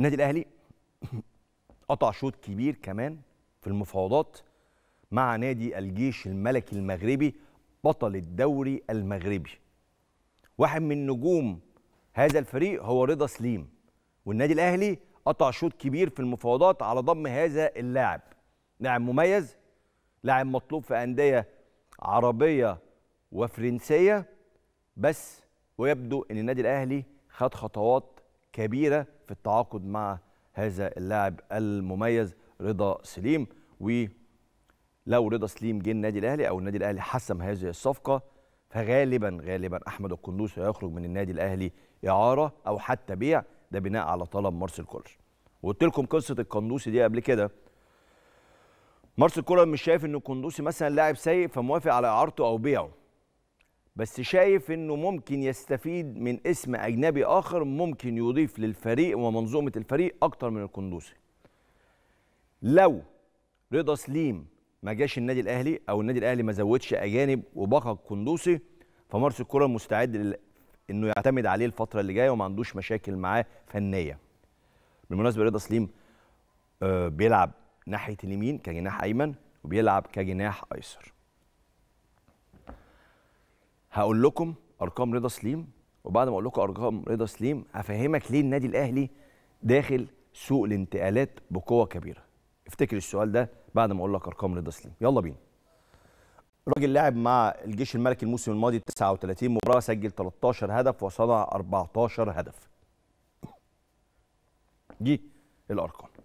النادي الاهلي قطع شوط كبير كمان في المفاوضات مع نادي الجيش الملكي المغربي بطل الدوري المغربي واحد من نجوم هذا الفريق هو رضا سليم والنادي الاهلي قطع شوط كبير في المفاوضات على ضم هذا اللاعب لاعب مميز لاعب مطلوب في انديه عربيه وفرنسيه بس ويبدو ان النادي الاهلي خد خطوات كبيره في التعاقد مع هذا اللاعب المميز رضا سليم ولو رضا سليم جه النادي الاهلي او النادي الاهلي حسم هذه الصفقه فغالبا غالبا احمد القندوس هيخرج من النادي الاهلي اعاره او حتى بيع ده بناء على طلب مارسيل كولر وقلت لكم قصه القندوسي دي قبل كده مارسيل كولر مش شايف ان القندوسي مثلا لاعب سيء فموافق على اعارته او بيعه بس شايف انه ممكن يستفيد من اسم اجنبي اخر ممكن يضيف للفريق ومنظومه الفريق اكتر من القندوسي لو رضا سليم ما جاش النادي الاهلي او النادي الاهلي ما زودش اجانب وبقى القندوسي فمارس الكره مستعد انه يعتمد عليه الفتره اللي جايه وما عندوش مشاكل معاه فنيه بالمناسبه رضا سليم آه، بيلعب ناحيه اليمين كجناح ايمن وبيلعب كجناح ايسر هقول لكم ارقام رضا سليم وبعد ما اقول لكم ارقام رضا سليم هفهمك ليه النادي الاهلي داخل سوق الانتقالات بقوه كبيره افتكر السؤال ده بعد ما اقول لك ارقام رضا سليم يلا بينا راجل لعب مع الجيش الملكي الموسم الماضي 39 مباراه سجل 13 هدف وصنع 14 هدف دي الارقام